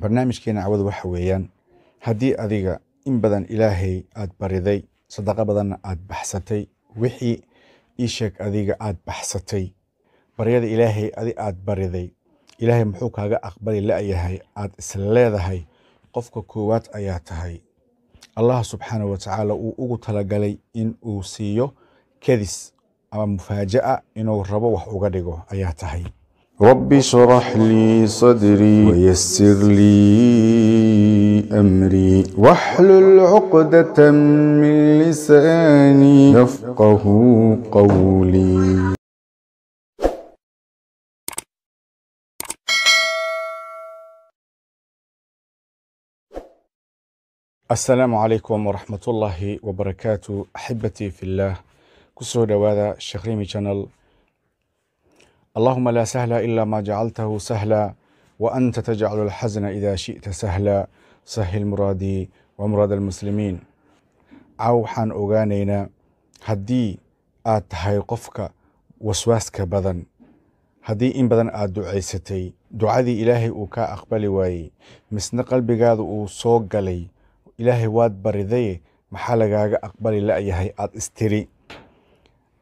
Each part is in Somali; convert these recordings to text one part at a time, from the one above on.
barnaamijkeena cawadu waxa weeyaan haddii adiga in badan ilaahay aada bariday sadaqo badanna aada baxsatay wixii ii sheeg adiga aad baxsatay baryada ilaahay adi aad bariday ilaahay muxuu kaaga aqbali la'yahay aada isla leedahay qofka koowaad ayaa tahay allah subxaana watacaala uu ugu talagalay in uu siiyo kadis ama mufaaja'a inuu rabo wax uga dhigo ayaa tahay رب اشرح لي صدري ويسر لي أمري واحلل عقدة من لساني يفقه قولي السلام عليكم ورحمة الله وبركاته أحبتي في الله كسر دوادا الشيخ ريمي شانل اللهم لا سهل إلا ما جعلته سهلا وأنت تجعل الحزن إذا شئت سهلا sahil muraadii wa muraada almuslimiin caaw waxaan ogaanaynaa haddii aad tahay qofka waswaaska badan haddii in badan aad ducaysatay ducadii ilaahay uu kaa aqbali waayey misna qalbigaada uu soo galay ilaahay waad baridaye maxaa lagaaga aqbali la'yahay aad istiri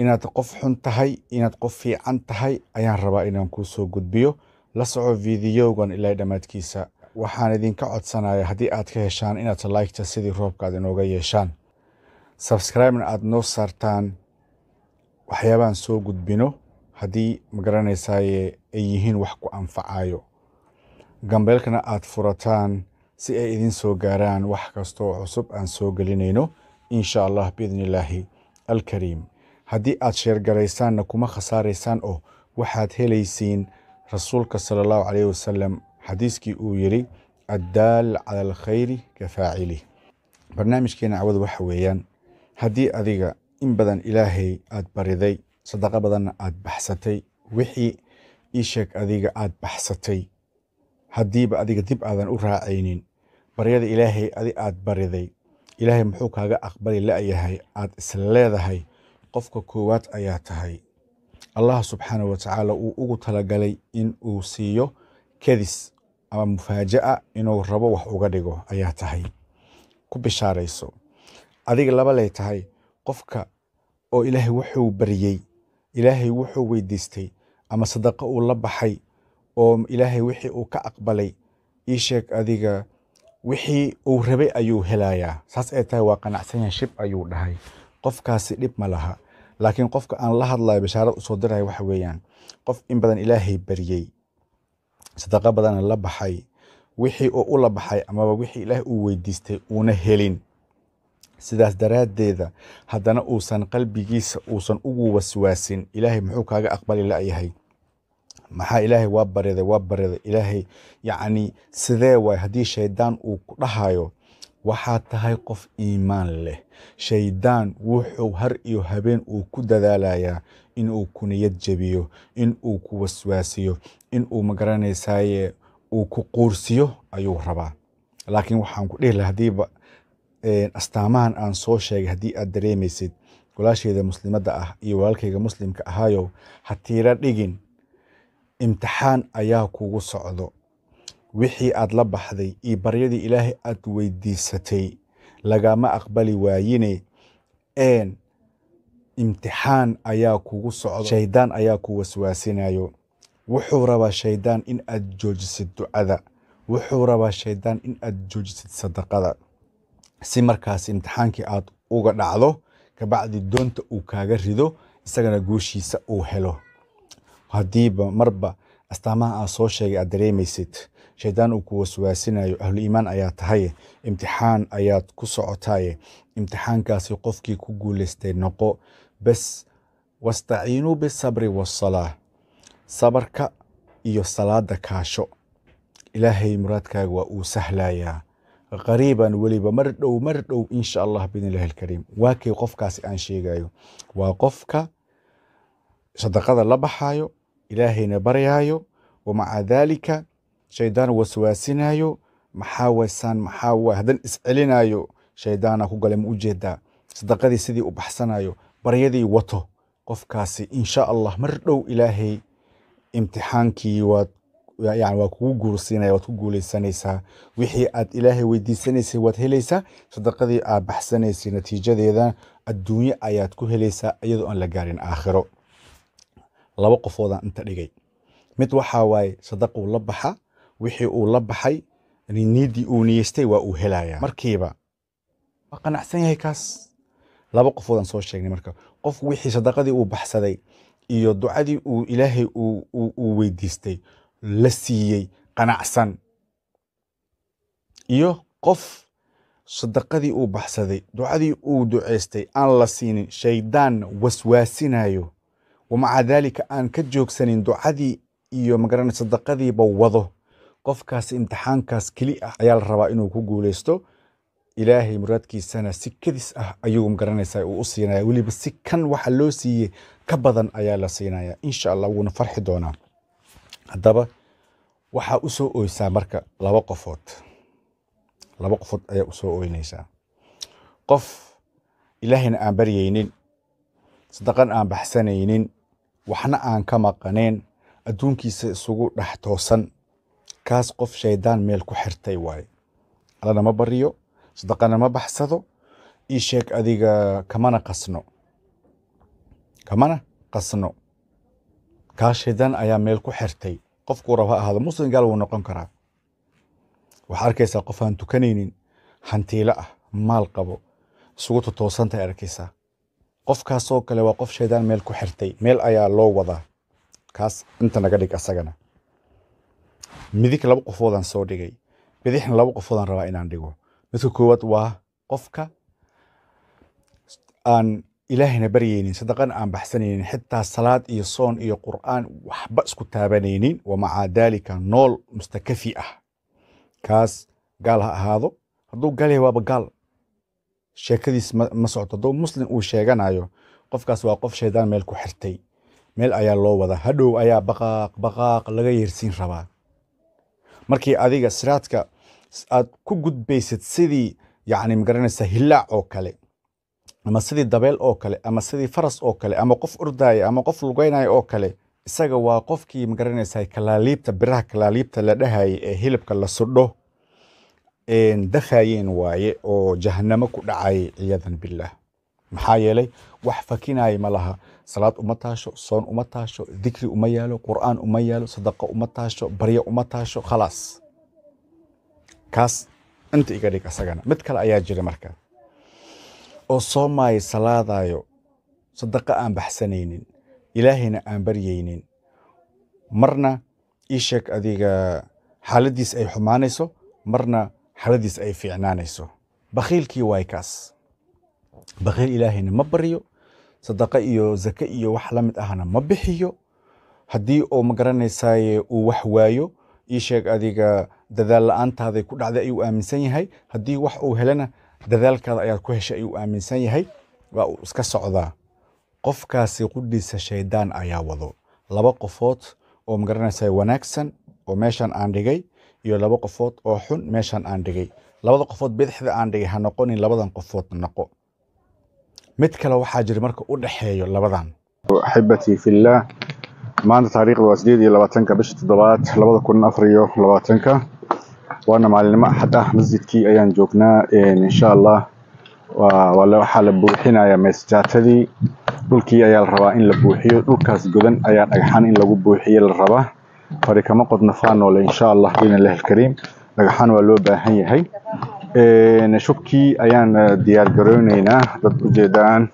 inaad qof xun tahay inaad qof fiican tahay ayaan rabaa inaan kuu soo gudbiyo la soco fiidiyowgan ilaa dhammaadkiisa waxaan idinka codsanaya haddii aad ka heshaan inaad laygta sidii roobka aad inooga yeeshaan sabscribena aada noo saartaan waxyaabaan soo gudbino haddii magaranaysaye ay yihiin wax ku anfacayo gambeelkana aad furataan si ay idin soo gaaraan wax kastoo cusub aan soo gelinayno insha allah biidnillaahi alkariim haddii aad sheergaraysaanna kuma khasaaraysaan oo waxaad helaysiin rasuulka sala allahu caleyh wasalam xadiiskii uu yidhi addaal cala alkhayri ka faacili barnaamijkeena cawadu waxa weeyaan haddii adiga in badan ilaahay aad bariday sadaqo badanna aad baxsatay wixii ii sheeg adiga aad baxsatay haddiiba adiga dib aadan u raacaynin baryada ilaahay adi aad bariday ilaahay muxuu kaaga aqbali la'yahay aad isleedahay qofka koowaad ayaa tahay allah subxaana watacaala uu ugu talagalay in uu siiyo kadis ama mufaaja'a inuu rabo wax uga dhigo ayaa tahay ku bishaarayso adiga laba lay tahay qofka oo ilaahay wuxuu baryey ilaahay wuxuu weydiistay ama sadaqo uu la baxay oo ilaahay wixii uu ka aqbalay ii sheeg adiga wixii uu rabay ayuu helayaa saas ay tahay waa qanacsan yahay shib ayuu dhahay qofkaasi dhib ma laha laakiin qofka aan la hadlayo bashaarad usoo diraya waxa weeyaan qof in badan ilaahay baryey sadaqo badana la baxay wixii oo u la baxay amaba wixii ilaah uu weydiistay uuna helin sidaas daraaddeeda haddana uusan qalbigiisa uusan ugu waswaasin ilaahay muxuu kaaga aqbali la'yahay maxaa ilaahay waa baryaday waa baryaday ilaahay yacnii sidee waay haddii shaydaan uu ku dhahayo waxaad tahay qof iimaan leh Shaydaan wuxuu har iyo habeen uu ku dadaalayaa inuu ku niyad jabiyo, inuu ku waswaasiyo, inuu magaranaysaye uu ku quursiyo ayuu rabaa. Laakiin waxaan ku dhihi lahaa haddiiba astaamahan aan soo sheegay haddii aad dareemaysid walaashayda muslimadda ah iyo walaalkayga muslimka ahaayow ha tiira dhigin imtixaan ayaa kugu socdo wixii aad la baxday iyo baryadii ilaahay aad weydiisatay lagama aqbali waayine een imtixaan ayaa kugu socdo shaydaan ayaa ku waswaasinayo wuxuu rabaa shaydaan in aad joojisid ducada wuxuu rabaa shaydaan in aad joojisid sadaqada si markaas imtixaankii aad uga dhacdo kabacdi doonta uu kaaga rido isagana guushiisa uu helo haddiiba marba astaamaha aad soo sheegay aad dareemaysid shaydaan uu ku waswaasinayo ahluiimaan ayaa tahaye imtixaan ayaad ku socotaye imtixaankaasi qofkii ku guulaystay noqo bes wastaciinuu bisabri wasalaa sabarka iyo salaada kaasho ilaahay muraadkaaga waa uu sahlayaa qariiban weliba mar dhow mar dhow insha allah biidnillahi alkariim waa kay qofkaasi aan sheegayo waa qofka sadaqada la baxaayo ilaahayna baryaayo wamaca daalika shaydaan waswaasinayo maxaa waysaan maxaa waa hadan iscelinayo shaydaana ku galay ma u jeedaa sadaqadii sidii u baxsanayo baryadii wato qofkaasi insha allah mar dhow ilaahay imtixaankii waad yani waa kugu guursiinaya waad ku guulaysanaysaa wixii aad ilaahay weydiisanaysay waad helaysaa sadaqadii aad baxsanaysay natiijadeeda adduunye ayaad ku helaysaa iyadoo aan la gaarin aakhiro laba qofoodaan inta dhigay mid waxaa waaye sadaquu la baxa wixii uu la baxay niidii uu niyeystay waa uu helaya markiiba waa qanacsan yahay kaas laba qofoodaan soo sheegnay marka qof wixii sadaqadii uu baxsaday iyo ducadii uu ilaahay uu weydiistay la siiyey qanacsan iyo qof sadaqadii uu baxsaday ducadii uu duceystay aan la siinin shaydaan waswaasinayo wamaca daalika aan ka joogsanin ducadii iyo magaranay sadaqadiiba wado qofkaas imtixaankaas keli ah ayaa la rabaa inuu ku guuleysto ilaahay muraadkiisana si kadis ah ayugu magaranaysa um uu u siinaya weliba si kan waxa loo siiyey ka badan ayaa la siinaya insha allah wuuna farxi doonaa haddaba waxaa usoo oysaa marka laba qofood laba qofood ayaa usoo soo oynaysaa qof ilaahayna aan baryaynin sadaqan aan baxsanaynin waxna aan ka maqaneen adduunkiisa isugu dhex toosan markaas qof shayddaan meel ku xirtay waay allana ma baryo sadaqana ma baxsado ii sheeg adiga kamana qasno kamana qasno kaa shaydaan ayaa meel ku xirtay qofkuu raba ahaado muslim gaal wuu noqon karaa waxaa arkaysaa qof aan tukanaynin hantiilo ah maal qabo isugu totoosantahay arkaysaa qofkaasoo kale waa qof shaydaan meel ku xirtay meel ayaa loo wadaa kaas inta naga dhig asagana midig laba qofoodaan soo dhigay bidixna laba qofoodaan rabaa inaan dhigo midka koowaad waa qofka aan ilaahayna baryaynin sadaqana aan baxsanaynin xitaa salaad iyo soon iyo qur'aan waxba isku taabanaynin wamaca daalika nool mustakafi ah kaas gaal ha ahaado hadduu gaal yahay waaba gaal sheekadiis ma socto hadduu muslim uu sheeganayo qofkaas waa qof shaydaan meel ku xirtay meel ayaa loo wada hadhow ayaa baqaaq baqaaq laga yeersiin rabaa markii adiga siraadka aad ku gudbaysad sidii yani magaranaysa hilaac oo kale ama sidii dabeel oo kale ama sidii faras oo kale ama qof ordaya ama qof lugeynaya oo kale isaga waa qofkii magaranaysa kalaaliibta biraha kalaaliibta la dhahaye ee hilibka la sudho dafayeen waaye oo jahanamo ku dhacay ciyaadan billaah maxaa yeelay wax fakinaya ma laha salaad uma taasho soon uma taasho dikri uma yaalo qur'aan uma yaalo sadaqo uma taasho baryo uma taasho khalaas kaas inta iga dhig asagana mid kale ayaa jira marka oo soomaayo salaadayo sadaqo aan baxsanaynin ilaahayna aan baryaynin marna ii sheeg adiga xaaladiis ay xumaanayso marna xaaladiis ay fiicnaanayso bakhiilkii waay kaas bakheyl ilaahayna ma baryo sadaqo iyo zake iyo wax lamid ahna ma bixiyo haddii oo magaranaysaay uu wax waayo ii sheeg adiga dadaal la-aantaaday ku dhacday ayuu aaminsan yahay haddii wax uu helana dadaalkaada ayaad ku heshay ayuu aaminsan yahay waa uu iska socdaa qofkaasi qudhiisa shayddaan ayaa wado laba qofood oo magaranaysaa wanaagsan oo meeshan aan dhigay iyo laba qofood oo xun meeshan aan dhigay labada qofood bidixda aan dhigay ha noqonin labadan qofood noqo mid kale waxaa jira marka u dhexeeyo labadan axibati fillah maanta taariikhda waa sideed iyo labaatanka bisha toddobaad labada kun afar iyo labaatanka waana maalinimo axad ah masjidkii ayaan joognaa insha allah waxaa la buuxinayaa meesjaatadii dhulkii ayaa la rabaa in la buuxiyo dhulkaas godan ayaa dhagxaan in lagu buuxiyo la rabaa farikamo qodnafaa noole insha allah biidn alkariim dhagxaan waa loo baahan yahay shubkii ayaan e, diyaargarooneynaa dad ku jeedaan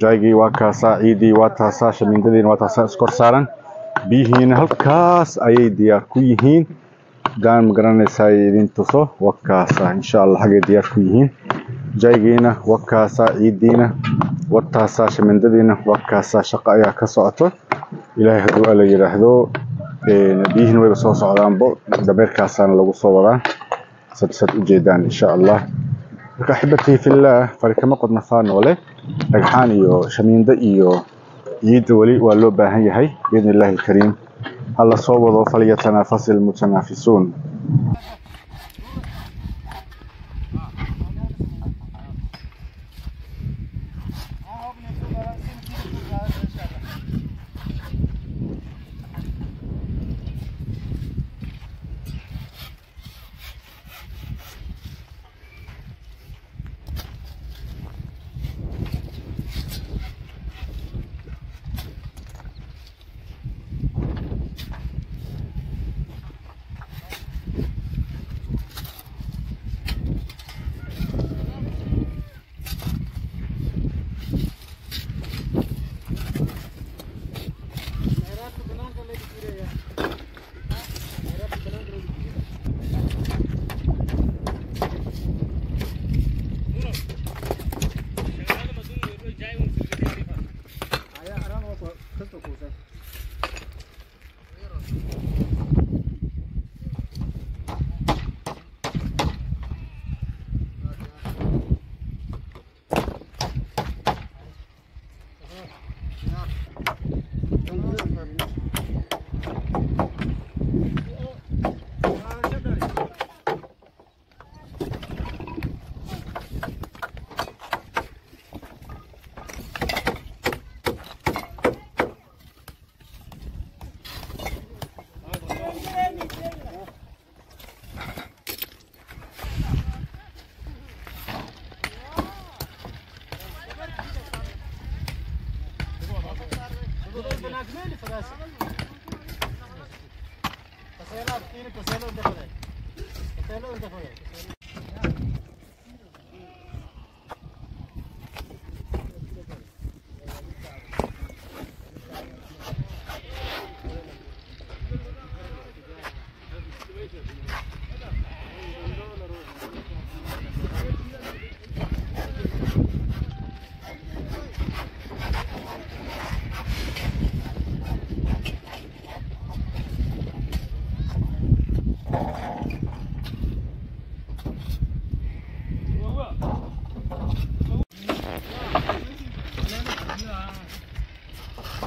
jaygii waa kaasaa ciidii waa taasaa shamiindadiina waa taasaa iskor saaran biyihiina halkaas ayay diyaar ku yihiin daan ma idin tuso wakaasa insha allah xagay diyaar ku yihiin jaygiina wakaasaa ciidiina wataasaa shamiindadiina wakaasaa shaqo ayaa ka socoto ilaahay hadduu ala yidhaahdo biyihiina wayba soo socdaanbo dameerkaasaana lagu soo wadaa sad saad u jeedaan insha allah marka axibati fillah farikamo qodna faa noole dhagxaan iyo shamiindo iyo ciidda weli waa loo baahan yahay biidni illaahi alkariim ha la soo wado falyatanaafasi lmutanaafisuun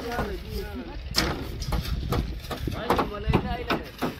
باید من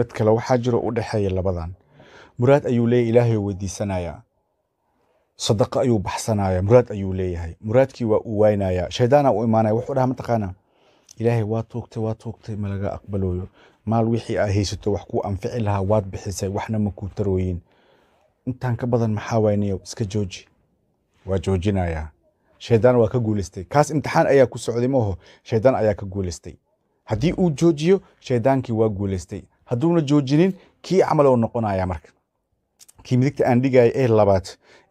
mid kale waxaa jiro u dhexeeya labadan muraad ayuu leeyahy ilaahay weydiisanayaa sadaqa ayuu baxsanaya muraad ayuu leeyahay muraadkii waa uu waynaya shaydaana u imaanaya wuxuu dhaha mataqaanaa ilaahay waa tuugtay waa tuugtay ma aqbalooyo maal wixii aa haysato wax kuu anfici lahaa waad bixisay waxna ma kuu tarooyin intaan ka badan maxaa waynayo iska jooji waa joojinayaa shaydaan waa ka guulaystay kaas imtixaan ayaa ku socday maho shaydaan ayaa ka guulaystay haddii uu joojiyo shaydaankii waa guulaystay hadduuna joojinin kii camal oo noqonaya marka kii midigta aan dhigaya ee labaad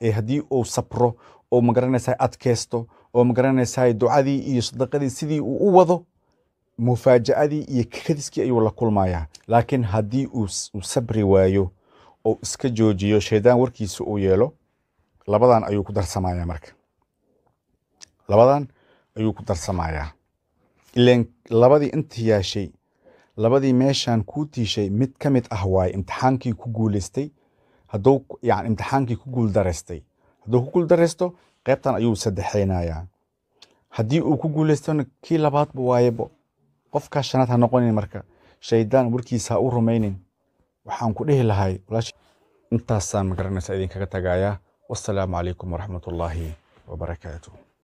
ee haddii uu sabro oo magaranaysaa adkaysto oo magaranaysaa ducadii iyo sadaqadii sidii uu u wado mufaaja'adii iyo kakadiskii ayuu la kulmayaa laakiin haddii uu sabri waayo oo iska joojiyo shaydaan warkiisa uu yeelo labadan ayuu ku darsamaya marka labadan ayuu ku darsamayaa ileen labadii inta yaashay labadii meeshaan kuu tiishay mid ka mid ah waay imtixaankii ku guulaystay hadduu yani imtixaankii ku guuldaraystay hadduu ku guuldaraysto qaybtan ayuu saddexaynayaa haddii uu ku guulaystona kii labaadba waayebo qofkaa shanaad ha noqonin marka shaydaan warkiisa ha u rumaynin waxaan ku dhihi lahay intaasaan magaranaysa idinkaga tagayaa wassalaamu calaykum waraxmatullaahi wabarakaatu